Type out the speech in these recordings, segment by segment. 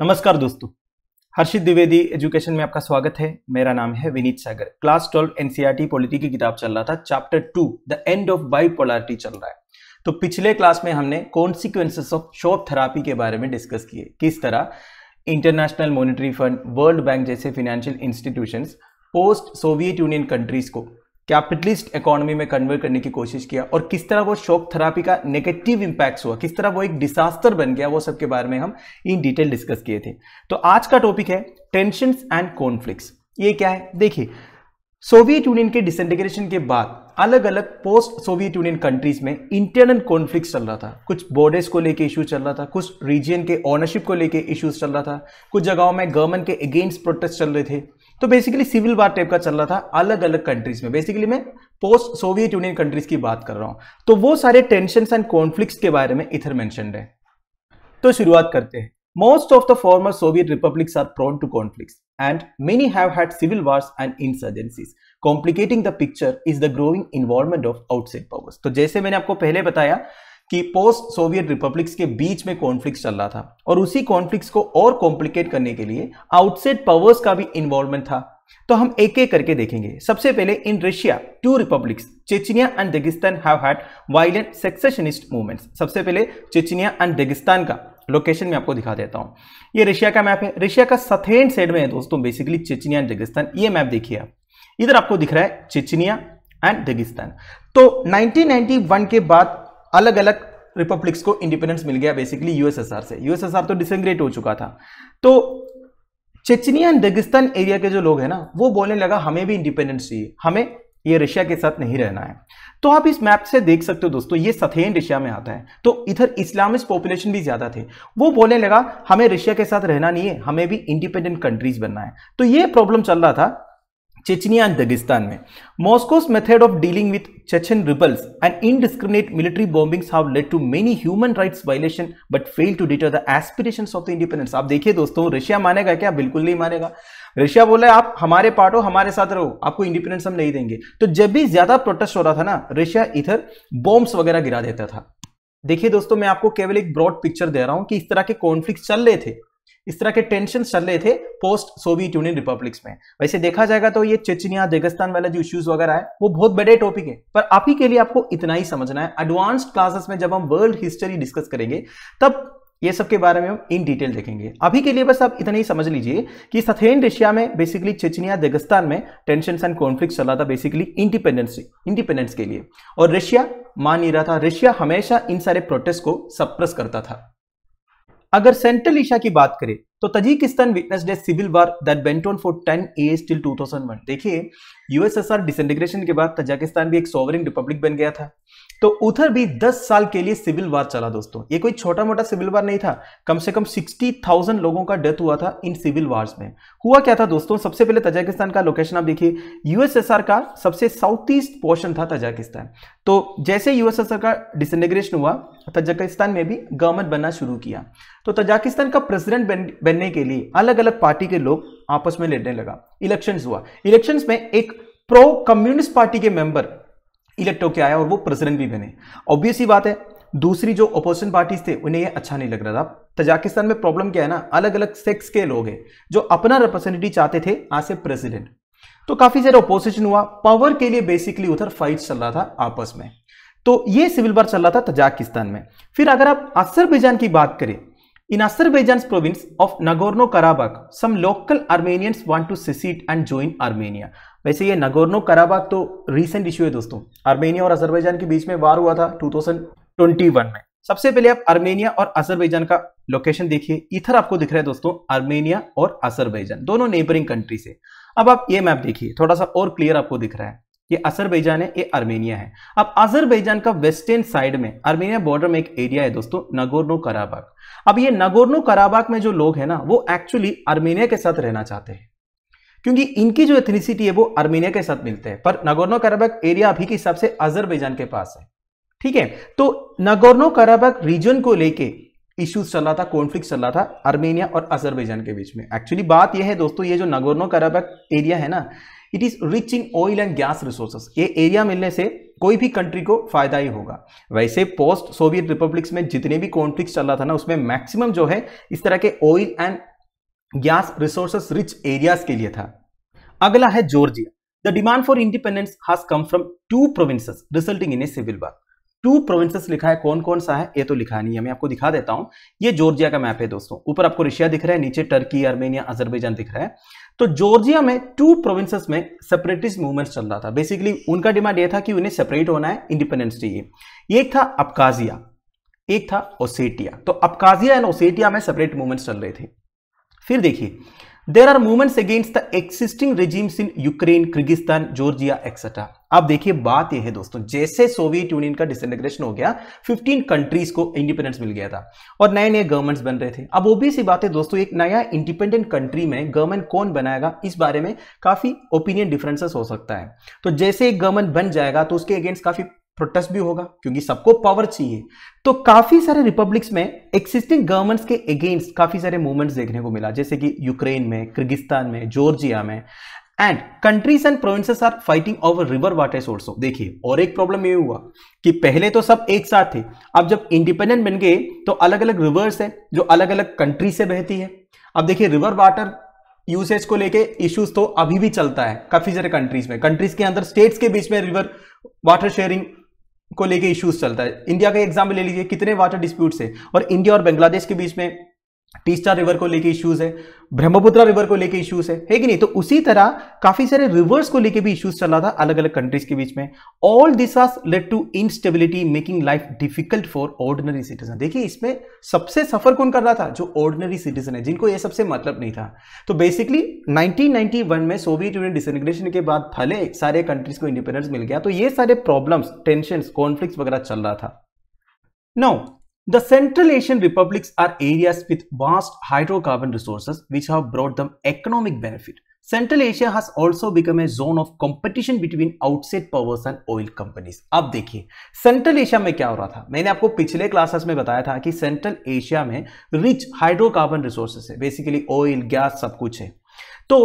नमस्कार दोस्तों हर्षित द्विवेदी एजुकेशन में आपका स्वागत है मेरा नाम है Vineet Sagar class twelve NCERT polity की किताब चल रहा था chapter two the end of बाई चल रहा है तो पिछले क्लास में हमने कॉन्सिक्वेंसेस ऑफ शॉक थेरापी के बारे में डिस्कस किए किस तरह International Monetary Fund World Bank जैसे financial institutions post Soviet Union countries को कैपिटलिस्ट इकोनॉमी में कन्वर्ट करने की कोशिश किया और किस तरह वो शॉक थेरापी का नेगेटिव इम्पैक्ट हुआ किस तरह वो एक डिसास्टर बन गया वो सबके बारे में हम इन डिटेल डिस्कस किए थे तो आज का टॉपिक है टेंशन एंड कॉन्फ्लिक्ट ये क्या है देखिए सोवियत यूनियन के डिसइंटीग्रेशन के बाद अलग अलग पोस्ट सोवियत यूनियन कंट्रीज में इंटरनल कॉन्फ्लिक्ट चल रहा था कुछ बॉर्डर्स को लेके इशू चल रहा था कुछ रीजन के ओनरशिप को लेके इश्यूज चल रहा था कुछ जगहों में गवर्नमेंट के अगेंस्ट प्रोटेस्ट चल रहे थे तो बेसिकली सिविल वार टाइप का चल रहा था अलग अलग कंट्रीज में बेसिकली मैं पोस्ट सोवियत यूनियन कंट्रीज की बात कर रहा हूं तो वो सारे टेंशन एंड कॉन्फ्लिक्ट के बारे में इधर मैंशन है तो शुरुआत करते हैं most of the former Soviet republics are prone to conflict and many have had civil wars and insurgencies complicating the picture is the growing involvement of outside powers तो जैसे मैंने आपको पहले बताया कि पोस्ट सोवियत रिपब्लिक्स के बीच में कॉन्फ्लिक्ट चल रहा था और उसी कॉन्फ्लिक्ट को और कॉम्प्लिकेट करने के लिए आउटसाइड पावर्स का भी इन्वॉल्वमेंट था तो हम एक एक करके देखेंगे सबसे पहले in Russia two republics Chechnya and Dagestan have had violent secessionist movements सबसे पहले चेचनिया एंड दगिस्तान का लोकेशन में आपको दिखा देता हूं ये रशिया का मैप है रशिया का सथेन साइड में है दोस्तों बेसिकली चेचनिया एंड दगिस्तान ये मैप देखिए इधर आपको दिख रहा है चेचनिया एंड दगिस्तान तो 1991 के बाद अलग अलग रिपब्लिक्स को इंडिपेंडेंस मिल गया बेसिकली यूएसएसआर से यूएसएसआर तो डिसग्रेट हो चुका था तो चेचनिया एंड दगिस्तान एरिया के जो लोग हैं ना वो बोलने लगा हमें भी इंडिपेंडेंस चाहिए हमें ये रशिया के साथ नहीं रहना है तो आप इस मैप से देख सकते हो दोस्तों ये सथेन रशिया में आता है तो इधर इस्लामिस्ट पॉपुलेशन भी ज्यादा थे वो बोलने लगा हमें रशिया के साथ रहना नहीं है हमें भी इंडिपेंडेंट कंट्रीज बनना है तो ये प्रॉब्लम चल रहा था चेचनिया दगिस्तान में Moscow's method of dealing with Chechen rebels and indiscriminate military bombings have led to many human rights violation but fail to deter the aspirations of the independence आप देखिए दोस्तों रशिया मानेगा क्या बिल्कुल नहीं मानेगा रशिया बोला आप हमारे पार्ट हो हमारे साथ रहो आपको इंडिपेंडेंस हम नहीं देंगे तो जब भी ज्यादा प्रोटेस्ट हो रहा था ना रशिया इधर बॉम्ब्स वगैरह गिरा देता था देखिए दोस्तों मैं आपको केवल एक ब्रॉड पिक्चर दे रहा हूं कि इस तरह के कॉन्फ्लिक्ट चल रहे थे इस तरह के टेंशन चल रहे थे पोस्ट सोवियत यूनियन रिपब्लिक्स में वैसे देखा जाएगा तो ये चेचनिया देगस्तान वाला जो इश्यूज वगैरह है वो बहुत बड़े टॉपिक है पर आप ही के लिए आपको इतना ही समझना है एडवांस्ड क्लासेस में जब हम वर्ल्ड हिस्ट्री डिस्कस करेंगे तब ये सब के बारे में हम इन डिटेल देखेंगे अभी के लिए बस आप इतना ही समझ लीजिए कि सथेन रशिया में बेसिकली चेचनिया देगस्तान में टेंशन एंड कॉन्फ्लिक्ट चला था बेसिकली इंडिपेंडेंस इंडिपेंडेंस के लिए और रशिया मान नहीं रहा था रशिया हमेशा इन सारे प्रोटेस्ट को सप्रेस करता था अगर सेंट्रल एशिया की बात करें तो Tajikistan witnessed civil war that went on for 10 एस टिल 2001 देखिए यूएसएसआर डिसइंटीग्रेशन के बाद तजाकिस्तान भी एक सॉवरिंग रिपब्लिक बन गया था तो उधर भी 10 साल के लिए सिविल वार चला दोस्तों ये कोई छोटा मोटा सिविल वार नहीं था कम से कम 60,000 लोगों का डेथ हुआ था इन सिविल वार्स में हुआ क्या था दोस्तों सबसे पहले तजाकिस्तान का लोकेशन आप देखिए यूएसएसआर का सबसे साउथ ईस्ट पोर्शन था तजाकिस्तान तो जैसे यूएसएसआर का डिसइंटीग्रेशन हुआ तजाकिस्तान में भी गवर्नमेंट बनना शुरू किया तो तजाकिस्तान का प्रेसिडेंट बनने के लिए अलग अलग पार्टी के लोग आपस में लड़ने लगा इलेक्शन हुआ इलेक्शन में एक प्रो कम्युनिस्ट पार्टी के मेंबर इलेक्ट होकर आया और वो प्रेसिडेंट भी बने ऑब्वियस ही बात है दूसरी जो अपोजिशन पार्टीज थे उन्हें ये अच्छा नहीं लग रहा था तजाकिस्तान में प्रॉब्लम क्या है ना अलग अलग सेक्स के लोग हैं जो अपना रिप्रेजेंटेटिव चाहते थे आज प्रेसिडेंट तो काफी सारे अपोजिशन हुआ पावर के लिए बेसिकली उधर फाइट चल रहा था आपस में तो ये सिविल वार चल रहा था तजाकिस्तान में फिर अगर आप असरबैजान की बात करें in Azerbaijan province of Nagorno Karabakh some local Armenians want to secede and join Armenia वैसे ये नगोर्नो कराबाग तो रिसेंट इशू है दोस्तों आर्मेनिया और अजरबैजान के बीच में वार हुआ था 2021 में सबसे पहले आप आर्मेनिया और अजरबैजान का लोकेशन देखिए इधर आपको दिख रहा है दोस्तों आर्मेनिया और अजरबैजान दोनों नेबरिंग कंट्री से अब आप ये मैप देखिए थोड़ा सा और क्लियर आपको दिख रहा है ये अजरबैजान है ये आर्मेनिया है अब अजरबैजान का वेस्टर्न साइड में आर्मेनिया बॉर्डर में एक एरिया है दोस्तों नगोर्नो कराबाग अब ये नगोर्नो कराबाग में जो लोग हैं ना वो एक्चुअली आर्मेनिया के साथ रहना चाहते हैं क्योंकि इनकी जो एथनिसिटी है वो आर्मेनिया के साथ मिलते हैं पर नगोर्नो कराबक एरिया अभी के हिसाब से अजरबैजान के पास है ठीक है तो नगोर्नो कराबक रीजन को लेके इश्यूज चल रहा था कॉन्फ्लिक्ट चल रहा था आर्मेनिया और अजरबैजान के बीच में एक्चुअली बात यह है दोस्तों ये जो नगोर्नो कराबक एरिया है ना it is rich in oil and gas resources ये एरिया मिलने से कोई भी कंट्री को फायदा ही होगा वैसे पोस्ट सोवियत रिपब्लिक्स में जितने भी कॉन्फ्लिक्ट चल रहा था ना उसमें मैक्सिमम जो है इस तरह के oil and gas resources rich areas के लिए था अगला है Georgia the demand for independence has come from two provinces resulting in a civil war two provinces लिखा है कौन कौन सा है ये तो लिखा नहीं है मैं आपको दिखा देता हूं ये जॉर्जिया का मैप है दोस्तों ऊपर आपको रशिया दिख रहा है नीचे टर्की आर्मेनिया अजरबैजान दिख रहा है तो जॉर्जिया में टू प्रोविंसेस में सेपरेटिस्ट मूवमेंट चल रहा था बेसिकली उनका डिमांड यह था कि उन्हें सेपरेट होना है इंडिपेंडेंस चाहिए एक था अपकाजिया एक था ओसेटिया तो अपकाजिया एंड ओसेटिया में सेपरेट मूवमेंट्स चल रहे थे फिर देखिए there are movements against the existing regimes in Ukraine Kyrgyzstan Georgia etcetera अब देखिए बात यह है दोस्तों जैसे सोवियत यूनियन का डिसइंटीग्रेशन हो गया 15 कंट्रीज को इंडिपेंडेंस मिल गया था और नए नए गवर्नमेंट्स बन रहे थे अब भी सी बात है दोस्तों एक नया इंडिपेंडेंट कंट्री में गवर्नमेंट कौन बनाएगा इस बारे में काफी ओपिनियन डिफरेंसेस हो सकता है तो जैसे एक गवर्नमेंट बन जाएगा तो उसके अगेंस्ट काफी प्रोटेस्ट भी होगा क्योंकि सबको पावर चाहिए तो काफी सारे रिपब्लिक्स में एक्सिस्टिंग गवर्नमेंट्स के अगेंस्ट काफी सारे मूवमेंट्स देखने को मिला जैसे कि यूक्रेन में किर्गिस्तान में जॉर्जिया में and countries and provinces are fighting over river water source देखिए और एक प्रॉब्लम ये हुआ कि पहले तो सब एक साथ थे अब जब इंडिपेंडेंट बन गए तो अलग अलग रिवर्स है जो अलग अलग कंट्री से बहती है अब देखिए रिवर वाटर यूसेज को लेके इश्यूज तो अभी भी चलता है काफी सारे कंट्रीज में कंट्रीज के अंदर स्टेट्स के बीच में रिवर वाटर शेयरिंग को लेके इश्यूज चलता है इंडिया का एग्जाम्पल ले लीजिए कितने वाटर डिस्प्यूट्स है और इंडिया और बांग्लादेश के बीच में टीस्टा रिवर को लेके इश्यूज है ब्रह्मपुत्र रिवर को लेके इश्यूज है है कि नहीं तो उसी तरह काफी सारे रिवर्स को लेके भी इश्यूज रहा था अलग अलग कंट्रीज के बीच में all this has led to instability making life difficult for ordinary citizen देखिए इसमें सबसे सफर कौन कर रहा था जो ऑर्डिनरी सिटीजन है जिनको यह सबसे मतलब नहीं था तो बेसिकली नाइनटीन में सोवियत यूनियन डिसग्रेशन के बाद भले सारे कंट्रीज को इंडिपेंडेंस मिल गया तो ये सारे प्रॉब्लम्स टेंशन कॉन्फ्लिक्ट वगैरह चल रहा था नौ The Central Asian republics are areas with vast hydrocarbon resources which have brought them economic benefit. Central Asia has also become a zone of competition between outside powers and oil companies. अब देखिए central Asia में क्या हो रहा था मैंने आपको पिछले क्लासेस में बताया था कि सेंट्रल एशिया में रिच हाइड्रोकार्बन रिसोर्सेस है बेसिकली ऑयल गैस सब कुछ है तो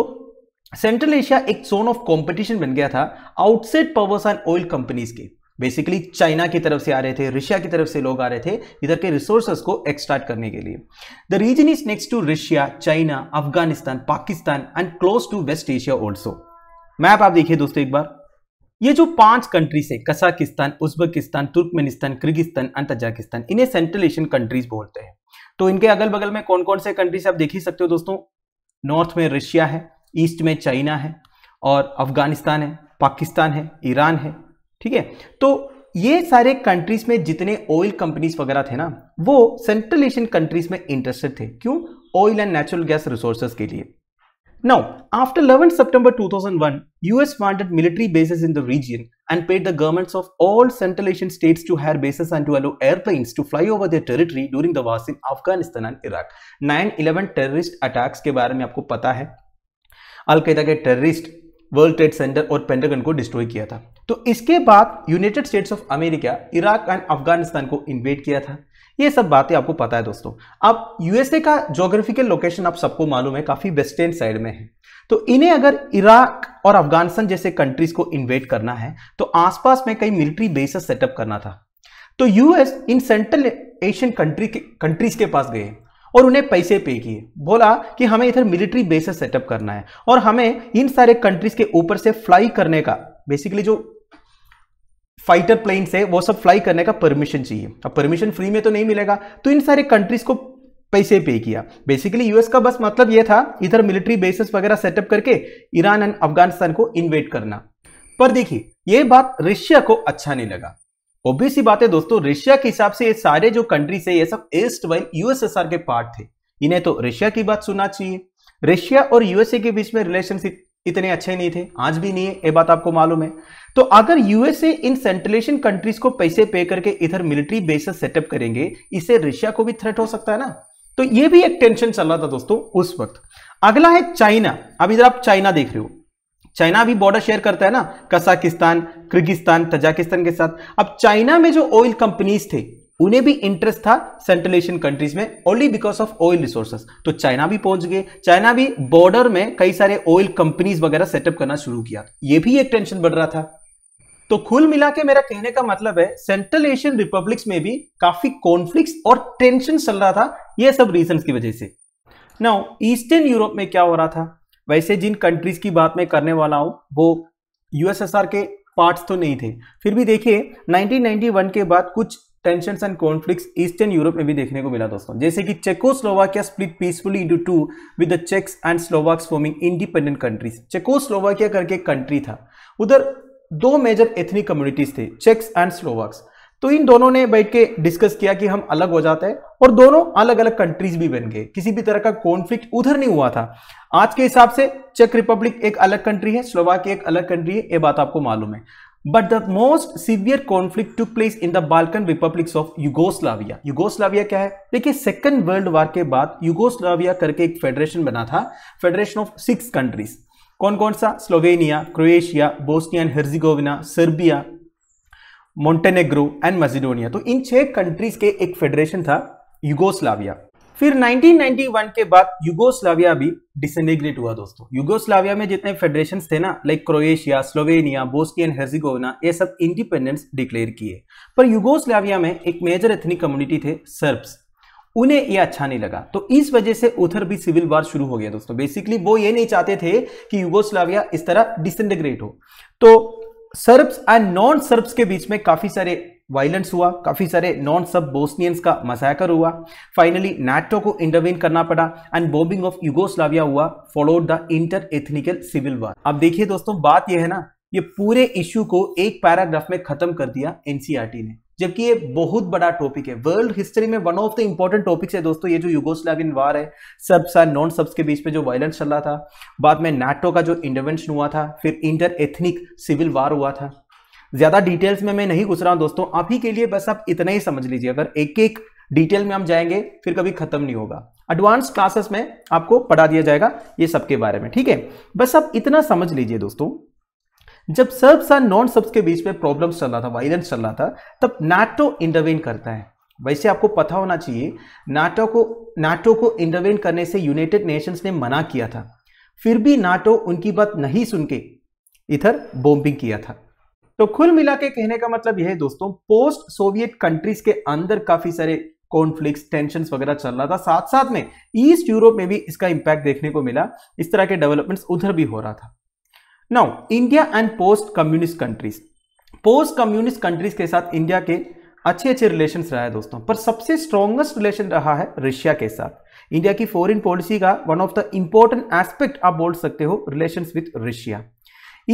सेंट्रल एशिया एक जोन ऑफ कंपटीशन बन गया था outside powers and oil companies के बेसिकली चाइना की तरफ से आ रहे थे रशिया की तरफ से लोग आ रहे थे इधर के रिसोर्सेज को एक्सट्रैक्ट करने के लिए the region is next to Russia China Afghanistan Pakistan and close to West Asia also map आप देखिए दोस्तों एक बार ये जो पांच कंट्रीज है Kazakhstan Uzbekistan Turkmenistan Kyrgyzstan and Tajikistan इन्हें सेंट्रल एशियन कंट्रीज बोलते हैं तो इनके अगल बगल में कौन कौन से कंट्रीज आप देख ही सकते हो दोस्तों नॉर्थ में रशिया है ईस्ट में चाइना है और अफगानिस्तान है पाकिस्तान है ईरान है ठीक है तो ये सारे कंट्रीज में जितने ऑयल कंपनीज वगैरह थे ना वो सेंट्रल एशियन कंट्रीज में इंटरेस्टेड थे क्यों oil and natural gas resources के लिए now after 11 September 2001 US wanted military bases in the region and paid the governments of all Central Asian states to hire bases and to allow airplanes to fly over their territory during the wars in Afghanistan and Iraq nine eleven terrorist attacks के बारे में आपको पता है al Qaeda के terrorist World Trade Center और Pentagon को destroy किया था तो इसके बाद United States of America Iraq and Afghanistan को इन्वेट किया था ये सब बातें आपको पता है दोस्तों अब यूएसए का जोग्राफिकल लोकेशन आप सबको मालूम है काफी वेस्टर्न साइड में है तो इन्हें अगर इराक और अफगानिस्तान जैसे कंट्रीज को इन्वेट करना है तो आसपास में कई मिलिट्री बेसिस सेटअप करना था तो US in Central Asian country के कंट्रीज के पास गए और उन्हें पैसे पे किए बोला कि हमें इधर मिलिट्री बेसेस सेटअप करना है और हमें इन सारे कंट्रीज के ऊपर से फ्लाई करने का बेसिकली जो फाइटर प्लेन है वो सब फ्लाई करने का परमिशन चाहिए अब परमिशन फ्री में तो नहीं मिलेगा तो इन सारे कंट्रीज को पैसे पे किया बेसिकली यूएस का बस मतलब ये था इधर मिलिट्री बेसिस वगैरह सेटअप करके ईरान एंड अफगानिस्तान को इन्वेट करना पर देखिए ये बात रशिया को अच्छा नहीं लगा ऑब्वियस ही बात है दोस्तों रशिया के हिसाब से ये सारे जो कंट्रीज है ये सब ईस्ट वाइल यूएसएसआर के पार्ट थे इन्हें तो रशिया की बात सुनना चाहिए रशिया और यूएसए के बीच में रिलेशनशिप इतने अच्छे नहीं थे आज भी नहीं है ये बात आपको मालूम है तो अगर यूएसए इन सेंट्रलेशन कंट्रीज को पैसे पे करके इधर मिलिट्री बेसिस सेटअप करेंगे इससे रशिया को भी थ्रेट हो सकता है ना तो ये भी एक टेंशन चल रहा था दोस्तों उस वक्त अगला है चाइना अब इधर आप चाइना देख रहे हो चाइना भी बॉर्डर शेयर करता है ना कजाकिस्तान किर्गिस्तान तजाकिस्तान के साथ अब चाइना में जो ऑयल कंपनीज थे उन्हें भी इंटरेस्ट था सेंट्रल एशियन कंट्रीज में only because of oil resources तो चाइना भी पहुंच गए चाइना भी बॉर्डर में कई सारे ऑयल कंपनीज वगैरह सेटअप करना शुरू किया यह भी एक टेंशन बढ़ रहा था तो खुल मिला के मेरा कहने का मतलब है सेंट्रल एशियन रिपब्लिक्स में भी काफी कॉन्फ्लिक्ट और टेंशन चल रहा था यह सब रीजन की वजह से नाउ ईस्टर्न यूरोप में क्या हो रहा था वैसे जिन कंट्रीज की बात मैं करने वाला हूँ वो यूएसएसआर के पार्ट्स तो नहीं थे फिर भी देखिए 1991 के बाद कुछ tension and conflicts Eastern Europe में भी देखने को मिला दोस्तों जैसे कि Czechoslovakia split peacefully into two with the Czechs and Slovaks forming independent countries Czechoslovakia करके कंट्री था उधर दो मेजर एथनिक कम्युनिटीज थे चेक्स एंड स्लोवाक्स तो इन दोनों ने बैठ के डिस्कस किया कि हम अलग हो जाते हैं और दोनों अलग अलग कंट्रीज भी बन गए किसी भी तरह का कॉन्फ्लिक्ट उधर नहीं हुआ था आज के हिसाब से चेक रिपब्लिक एक अलग कंट्री है स्लोवाकिया एक अलग कंट्री है ये बात आपको मालूम है but the most severe conflict took place in the Balkan republics of Yugoslavia Yugoslavia क्या है देखिए सेकंड वर्ल्ड वॉर के बाद युगोस्लाविया करके एक फेडरेशन बना था फेडरेशन ऑफ सिक्स कंट्रीज कौन कौन सा Slovenia Croatia Bosnian Herzegovina Serbia Montenegro and Macedonia तो इन छह कंट्रीज के एक फेडरेशन था युगोस्लाविया फिर 1991 के बाद युगोस्लाविया भी डिसनेग्रेट हुआ दोस्तों युगोस्लाविया में जितने फेडरेशन थे ना like Croatia Slovenia Bosnian Herzegovina ये सब इंडिपेंडेंस डिक्लेयर किए पर युगोस्लाविया में एक मेजर एथनिक कम्युनिटी थे सर्ब्स उन्हें ये अच्छा नहीं लगा तो इस वजह से उधर भी सिविल वॉर शुरू हो गया दोस्तों बेसिकली वो ये नहीं चाहते थे कि युगोस्लाविया इस तरह डिसइंटीग्रेट हो तो सर्ब्स एंड नॉन सर्ब्स के बीच में काफी सारे वायलेंस हुआ काफी सारे नॉन सब बोस्नियंस का मसाकर हुआ फाइनली नाटो को इंटरवीन करना पड़ा एंड बॉम्बिंग ऑफ यूगोस्लाविया हुआ followed the inter ethnical civil war अब देखिए दोस्तों बात यह है ना ये पूरे इश्यू को एक पैराग्राफ में खत्म कर दिया एनसीआरटी e ने जबकि ये बहुत बड़ा टॉपिक है वर्ल्ड हिस्ट्री में one of the important topics है दोस्तों ये जो युगोस्लाविन वार है सब्स और नॉन सब्स के बीच में जो वायलेंस चल रहा था बाद में नाटो का जो इंटरवेंशन हुआ था फिर इंटर एथनिक सिविल वार हुआ था ज्यादा डिटेल्स में मैं नहीं घुस रहा हूं दोस्तों अभी के लिए बस आप इतना ही समझ लीजिए अगर एक एक डिटेल में हम जाएंगे फिर कभी खत्म नहीं होगा एडवांस क्लासेस में आपको पढ़ा दिया जाएगा ये सबके बारे में ठीक है बस आप इतना समझ लीजिए दोस्तों जब सर्ब्स और नॉन सर्ब्स के बीच में प्रॉब्लम्स चल रहा था वायलेंस चल रहा था तब नाटो इंटरवेन करता है वैसे आपको पता होना चाहिए नाटो को नाटो को इंटरवेन करने से यूनाइटेड नेशंस ने मना किया था फिर भी नाटो उनकी बात नहीं सुन के इधर बॉम्बिंग किया था तो कुल मिला के कहने का मतलब यह है दोस्तों पोस्ट सोवियत कंट्रीज के अंदर काफी सारे कॉन्फ्लिक्ट टेंशन वगैरह चल रहा था साथ साथ में ईस्ट यूरोप में भी इसका इंपैक्ट देखने को मिला इस तरह के डेवलपमेंट्स उधर भी हो रहा था now India and post communist countries post communist countries के साथ इंडिया के अच्छे अच्छे रिलेशन रहा है दोस्तों पर सबसे स्ट्रॉन्गेस्ट रिलेशन रहा है रशिया के साथ इंडिया की फॉरेन पॉलिसी का one of the important aspect आप बोल सकते हो relation with Russia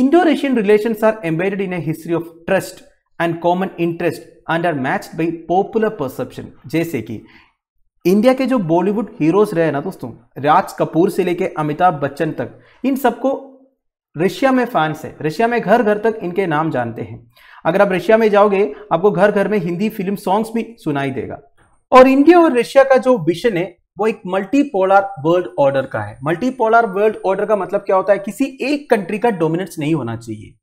Indo Russian relation are embedded in a history of trust and common interest and are match by popular perception जैसे कि इंडिया के जो बॉलीवुड हीरोज रहे ना दोस्तों राज कपूर से लेके अमिताभ बच्चन तक इन सबको रशिया में फैंस है रशिया में घर घर तक इनके नाम जानते हैं अगर आप रशिया में जाओगे आपको घर घर में हिंदी फिल्म सॉन्ग्स भी सुनाई देगा और इंडिया और रशिया का जो विजन है वो एक मल्टीपोलर वर्ल्ड ऑर्डर का है मल्टीपोलर वर्ल्ड ऑर्डर का मतलब क्या होता है किसी एक कंट्री का डोमिनेंस नहीं होना चाहिए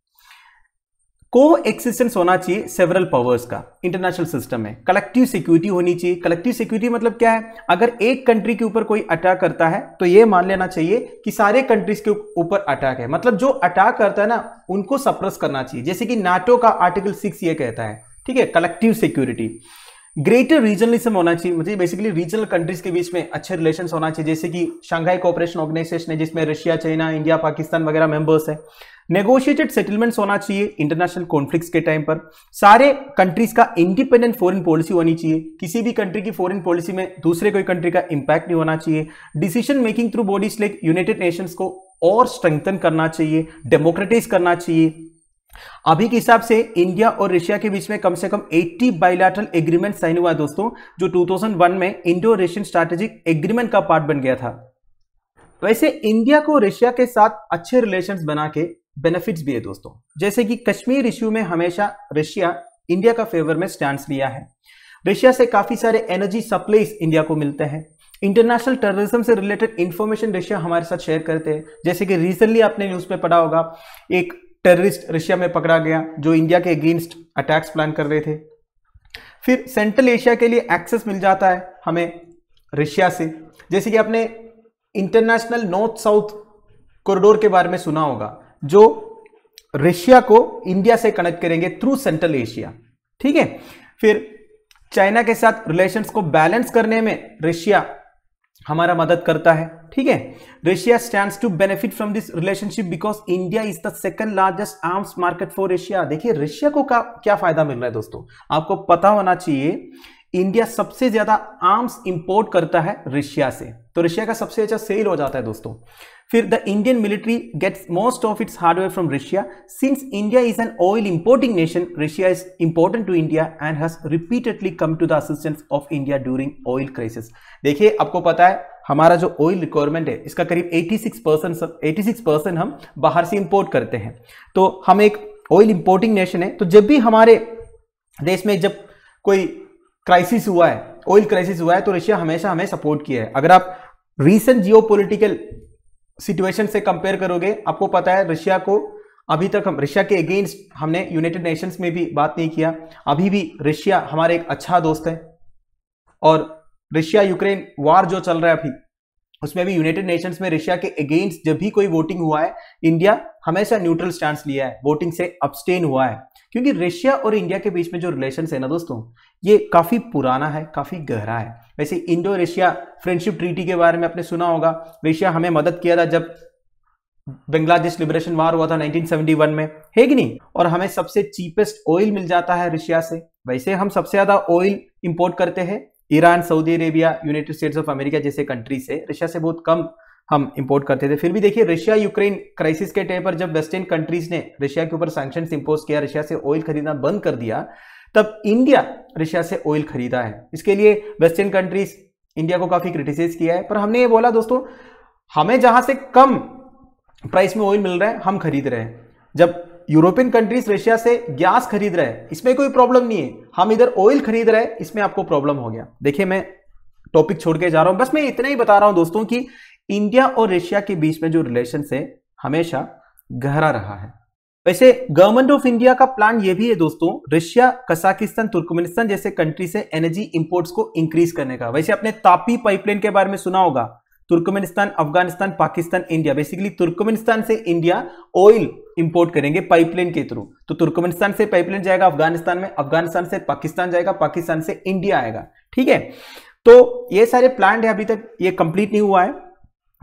को एक्सिस्टेंस होना चाहिए सेवरल पावर्स का इंटरनेशनल सिस्टम में कलेक्टिव सिक्योरिटी होनी चाहिए कलेक्टिव सिक्योरिटी मतलब क्या है अगर एक कंट्री के ऊपर कोई अटैक करता है तो ये मान लेना चाहिए कि सारे कंट्रीज के ऊपर अटैक है मतलब जो अटैक करता है ना उनको सप्रेस करना चाहिए जैसे कि नाटो का आर्टिकल सिक्स ये कहता है ठीक है कलेक्टिव सिक्योरिटी ग्रेटर रीजनलिज्म होना चाहिए मुझे बेसिकली रीजनल कंट्रीज के बीच में अच्छे रिलेशन होना चाहिए जैसे कि शंघाई कोऑपरेशन ऑर्गेनाइजेशन है जिसमें रशिया चाइना इंडिया पाकिस्तान वगैरह मेंबर्स है नेगोशिएटेड सेटलमेंट्स होना चाहिए इंटरनेशनल कॉन्फ्लिक्ट्स के टाइम पर सारे कंट्रीज का इंडिपेंडेंट फॉरेन पॉलिसी होनी चाहिए किसी भी कंट्री की फॉरेन पॉलिसी में दूसरे कोई कंट्री का इंपैक्ट नहीं होना चाहिए decision making through bodies like United Nations को और स्ट्रेंथन करना चाहिए डेमोक्रेटाइज करना चाहिए अभी के हिसाब से इंडिया और रशिया के बीच में कम से कम 80 बायलैटरल एग्रीमेंट साइन हुआ दोस्तों जो 2001 में इंडो रशियन स्ट्रेटेजिक एग्रीमेंट का पार्ट बन गया था वैसे तो इंडिया को रशिया के साथ अच्छे रिलेशंस बना के बेनिफिट्स भी है दोस्तों जैसे कि कश्मीर इश्यू में हमेशा रशिया इंडिया का फेवर में स्टैंड लिया है रशिया से काफी सारे एनर्जी सप्लाईज इंडिया को मिलते हैं इंटरनेशनल टेररिज्म से रिलेटेड इंफॉर्मेशन रशिया हमारे साथ शेयर करते हैं जैसे कि रिसेंटली आपने न्यूज पे पढ़ा होगा एक टेररिस्ट रशिया में पकड़ा गया जो इंडिया के अगेंस्ट अटैक्स प्लान कर रहे थे फिर सेंट्रल एशिया के लिए एक्सेस मिल जाता है हमें रशिया से जैसे कि आपने इंटरनेशनल नॉर्थ साउथ कॉरिडोर के बारे में सुना होगा जो रशिया को इंडिया से कनेक्ट करेंगे थ्रू सेंट्रल एशिया ठीक है फिर चाइना के साथ रिलेशंस को बैलेंस करने में रशिया हमारा मदद करता है ठीक है Russia stand to benefit from this relationship because India is the second largest arms market for Russia देखिए रशिया को का, क्या फायदा मिल रहा है दोस्तों आपको पता होना चाहिए इंडिया सबसे ज्यादा आर्म्स इंपोर्ट करता है रशिया से तो रशिया का सबसे अच्छा सेल हो जाता है दोस्तों फिर the Indian military gets most of its hardware from Russia since India is an oil importing nation Russia is important to India and has repeatedly come to the assistance of India during oil crisis देखिए आपको पता है हमारा जो oil requirement है इसका करीब 86 percent eighty percent हम बाहर से इंपोर्ट करते हैं तो हम एक ऑयल इंपोर्टिंग नेशन है तो जब भी हमारे देश में जब कोई क्राइसिस हुआ है ऑयल क्राइसिस हुआ है तो रशिया हमेशा हमें सपोर्ट किया है अगर आप रीसेंट जियो सिचुएशन से कंपेयर करोगे आपको पता है रशिया को अभी तक हम रशिया के अगेंस्ट हमने यूनाइटेड नेशंस में भी बात नहीं किया अभी भी रशिया हमारे एक अच्छा दोस्त है और रशिया यूक्रेन वार जो चल रहा है अभी उसमें भी यूनाइटेड नेशंस में रशिया के अगेंस्ट जब भी कोई वोटिंग हुआ है इंडिया हमेशा न्यूट्रल स्टैंड लिया है वोटिंग से अपस्टेन हुआ है क्योंकि रशिया और इंडिया के बीच में जो रिलेशन है ना दोस्तों ये काफ़ी पुराना है काफ़ी गहरा है वैसे इंडो रशिया फ्रेंडशिप ट्रीटी के बारे में आपने सुना होगा रशिया हमें मदद किया था जब बांग्लादेश लिबरेशन वार हुआ था 1971 में है कि नहीं और हमें सबसे चीपेस्ट ऑयल मिल जाता है रशिया से वैसे हम सबसे ज़्यादा ऑयल इंपोर्ट करते हैं Iran Saudi Arabia United States of America जैसे कंट्री से रशिया से बहुत कम हम इंपोर्ट करते थे फिर भी देखिए रशिया यूक्रेन क्राइसिस के टाइम पर जब वेस्टर्न कंट्रीज ने रशिया के ऊपर सैंक्शन इंपोज किया रशिया से ऑयल खरीदना बंद कर दिया तब इंडिया रशिया से ऑयल खरीदा है इसके लिए वेस्टर्न कंट्रीज इंडिया को काफी क्रिटिसाइज किया है पर हमने ये बोला दोस्तों हमें जहां से कम प्राइस में ऑयल मिल रहा है हम खरीद रहे हैं जब यूरोपियन कंट्रीज रशिया से गैस खरीद रहे हैं इसमें कोई प्रॉब्लम नहीं है हम इधर ऑयल खरीद रहे हैं इसमें आपको प्रॉब्लम हो गया देखिए मैं टॉपिक छोड़ के जा रहा हूं बस मैं इतना ही बता रहा हूं दोस्तों कि इंडिया और रशिया के बीच में जो रिलेशन है हमेशा गहरा रहा है वैसे गवर्नमेंट ऑफ इंडिया का प्लान यह भी है दोस्तों रशिया कजाकिस्तान तुर्कमेनिस्तान जैसे कंट्री से एनर्जी इंपोर्ट्स को इंक्रीज करने का वैसे अपने तापी पाइपलाइन के बारे में सुना होगा Turkmenistan Afghanistan Pakistan India basically Turkmenistan से इंडिया ऑयल इंपोर्ट करेंगे पाइपलाइन के थ्रू तो तुर्कमेनिस्तान से पाइपलाइन जाएगा अफगानिस्तान में अफगानिस्तान से पाकिस्तान जाएगा पाकिस्तान से इंडिया आएगा ठीक है तो ये सारे प्लान है अभी तक ये कंप्लीट नहीं हुआ है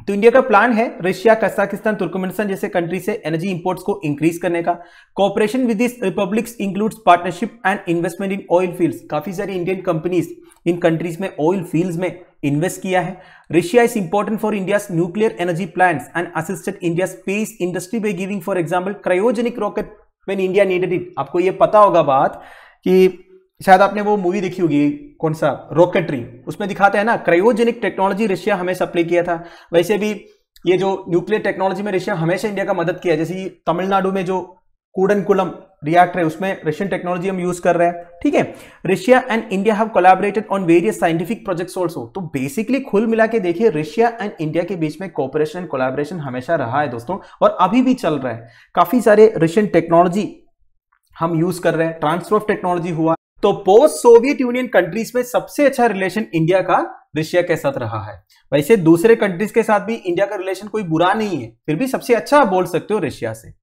तो इंडिया का प्लान है रशिया कजाकिस्तान तुर्कमेनिस्तान जैसे कंट्री से एनर्जी इंपोर्ट्स को इंक्रीज करने का cooperation with this republics includes partnership and investment in oil fields काफी सारी इंडियन कंपनीज इन कंट्रीज में ऑयल फील्ड्स में इन्वेस्ट किया है Russia is important for India nuclear energy plants and assisted India space industry by giving for example cryogenic rocket when India needed it आपको यह पता होगा बात कि शायद आपने वो मूवी देखी होगी कौन सा रॉकेटरी उसमें दिखाते हैं ना क्रायोजेनिक टेक्नोलॉजी रशिया हमें सप्लाई किया था वैसे भी ये जो न्यूक्लियर टेक्नोलॉजी में रशिया हमेशा इंडिया का मदद किया जैसे तमिलनाडु में जो कूडनकुलम रिएक्टर है उसमें रशियन टेक्नोलॉजी हम यूज कर रहे हैं ठीक है Russia and India have collaborated on various scientific projects also तो बेसिकली खुल मिला के देखिए रशिया एंड इंडिया के बीच में कोऑपरेशन एंड कोलैबोरेशन हमेशा रहा है दोस्तों और अभी भी चल रहा है काफी सारे रशियन टेक्नोलॉजी हम यूज कर रहे हैं ट्रांसफर ऑफ टेक्नोलॉजी हुआ तो पोस्ट सोवियत यूनियन कंट्रीज में सबसे अच्छा रिलेशन इंडिया का रशिया के साथ रहा है वैसे दूसरे कंट्रीज के साथ भी इंडिया का रिलेशन कोई बुरा नहीं है फिर भी सबसे अच्छा बोल सकते हो रशिया से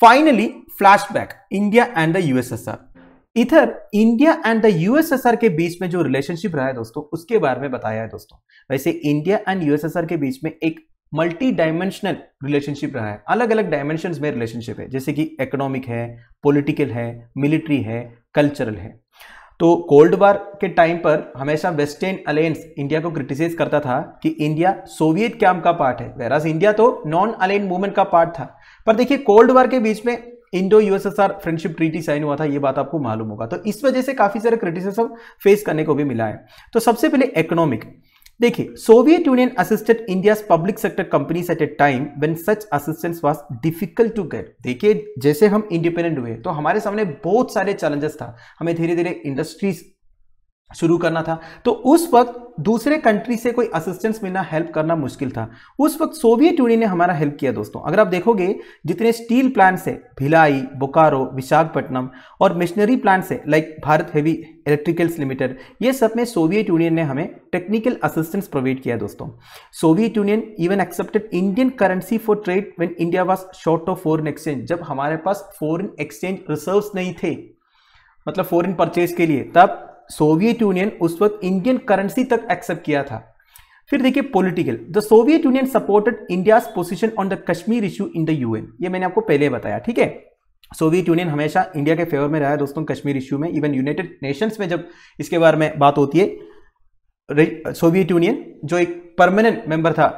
finally flashback India and the USSR इधर इंडिया एंड द यूएसएसआर के बीच में जो रिलेशनशिप रहा है दोस्तों उसके बारे में बताया है दोस्तों वैसे इंडिया एंड यूएसएसआर के बीच में एक मल्टी डायमेंशनल रिलेशनशिप रहा है अलग अलग डायमेंशन में रिलेशनशिप है जैसे कि इकोनॉमिक है पॉलिटिकल है मिलिट्री है कल्चरल है तो कोल्ड वार के टाइम पर हमेशा वेस्टर्न अलायंस इंडिया को क्रिटिसाइज करता था कि इंडिया सोवियत कैम्प का पार्ट है वेरास इंडिया तो नॉन अलाइन मूवमेंट का पार्ट था पर देखिए कोल्ड वार के बीच में Indo USSR friendship treaty sign हुआ था ये बात आपको मालूम होगा तो इस वजह से काफी सारे क्रिटिसिज्म फेस करने को भी मिला है तो सबसे पहले इकोनॉमिक देखिए Soviet Union assisted India public sector companies at a time when such assistance was difficult to get देखिए जैसे हम इंडिपेंडेंट हुए तो हमारे सामने बहुत सारे चैलेंजेस था हमें धीरे धीरे इंडस्ट्रीज शुरू करना था तो उस वक्त दूसरे कंट्री से कोई असिस्टेंस मिलना हेल्प करना मुश्किल था उस वक्त सोवियत यूनियन ने हमारा हेल्प किया दोस्तों अगर आप देखोगे जितने स्टील प्लांट्स है भिलाई बोकारो विशाखपट्टनम और मिशनरी प्लांट्स है like Bharat Heavy Electricals Limited ये सब में सोवियत यूनियन ने हमें टेक्निकल असिस्टेंस प्रोवाइड किया दोस्तों Soviet Union even accepted Indian currency for trade when India was short of foreign exchange जब हमारे पास फॉरन एक्सचेंज रिसर्व नहीं थे मतलब फॉरन परचेज के लिए तब सोवियत यूनियन उस वक्त इंडियन करेंसी तक एक्सेप्ट किया था फिर देखिए political the Soviet Union supported India position on the Kashmir issue in the UN ये मैंने आपको पहले बताया ठीक है सोवियत यूनियन हमेशा इंडिया के फेवर में रहा है दोस्तों कश्मीर इश्यू में इवन यूनाइटेड नेशंस में जब इसके बारे में बात होती है सोवियत यूनियन जो एक परमानेंट मेंबर था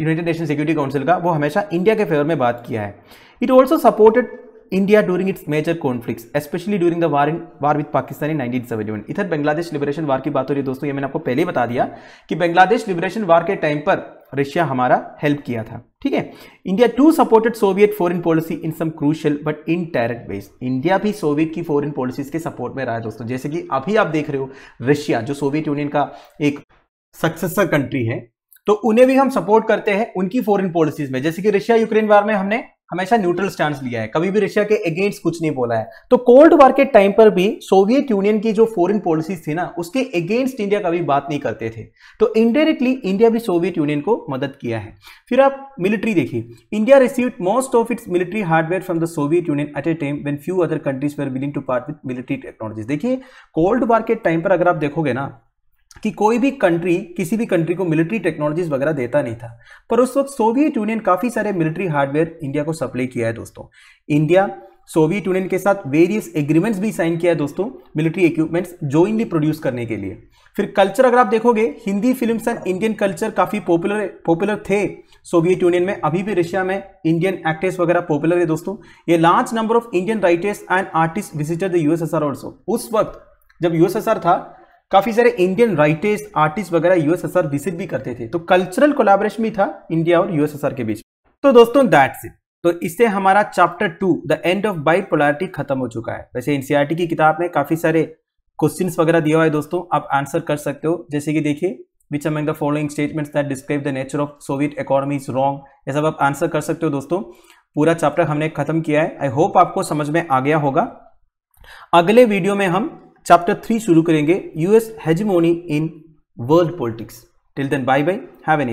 यूनाइटेड नेशन सिक्योरिटी काउंसिल का वो हमेशा इंडिया के फेवर में बात किया है it also supported India during its major conflicts, especially during the war in war with Pakistan in 1971. इधर बांग्लादेश लिबरेशन वार की बात हो रही है दोस्तों ये मैंने आपको पहले ही बता दिया कि बांग्लादेश लिबरेशन वार के टाइम पर रशिया हमारा हेल्प किया था ठीक है India too supported Soviet foreign policy in some crucial but indirect ways India भी सोवियत की फॉरन पॉलिसीज के सपोर्ट में रहा है दोस्तों जैसे कि अभी आप देख रहे हो रशिया जो सोवियत यूनियन का एक सक्सेसर कंट्री है तो उन्हें भी हम सपोर्ट करते हैं उनकी फॉरेन पॉलिसीज में जैसे कि रशिया यूक्रेन वार में हमने हमेशा न्यूट्रल स्टैंड लिया है कभी भी रशिया के अगेंस्ट कुछ नहीं बोला है तो कोल्ड वॉर के टाइम पर भी सोवियत यूनियन की जो फॉरेन पॉलिसीज थी ना उसके अगेंस्ट इंडिया कभी बात नहीं करते थे तो इनडायरेक्टली इंडिया भी सोवियत यूनियन को मदद किया है फिर आप मिलिट्री देखिए India receive most of its military hardware from the Soviet Union at a time when few other countries were willing to part with military technology देखिए कोल्ड वॉर के टाइम पर अगर आप देखोगे ना कि कोई भी कंट्री किसी भी कंट्री को मिलिट्री टेक्नोलॉजीज वगैरह देता नहीं था पर उस वक्त सोवियत यूनियन काफ़ी सारे मिलिट्री हार्डवेयर इंडिया को सप्लाई किया है दोस्तों इंडिया सोवियत यूनियन के साथ वेरियस एग्रीमेंट्स भी साइन किया है दोस्तों मिलिट्री इक्विपमेंट्स ज्वाइनली प्रोड्यूस करने के लिए फिर कल्चर अगर आप देखोगे Hindi film and Indian culture काफ़ी पॉपुलर पॉपुलर थे सोवियत यूनियन में अभी भी रशिया में इंडियन एक्टर्स वगैरह पॉपुलर है दोस्तों ये large number of Indian writers and artist visited the USSR also उस वक्त जब यूएसएसआर था काफी सारे इंडियन राइटर्स आर्टिस्ट वगैरह यूएसएसआर विजिट भी करते थे तो कल्चरल कोलाबोरेशन भी था इंडिया और यूएसएसआर के बीच तो दोस्तों दैट्स इट तो इससे हमारा chapter two the end of bipolarity खत्म हो चुका है वैसे एनसीआरटी e की किताब में काफी सारे क्वेश्चन वगैरह दिया हुआ है दोस्तों आप आंसर कर सकते हो जैसे कि देखिए which among the following statements that describe the nature of Soviet economy is wrong ये सब आप आंसर कर सकते हो दोस्तों पूरा चैप्टर हमने खत्म किया है आई होप आपको समझ में आ गया होगा अगले वीडियो में हम चैप्टर थ्री शुरू करेंगे US hegemony in world politics till then bye bye have N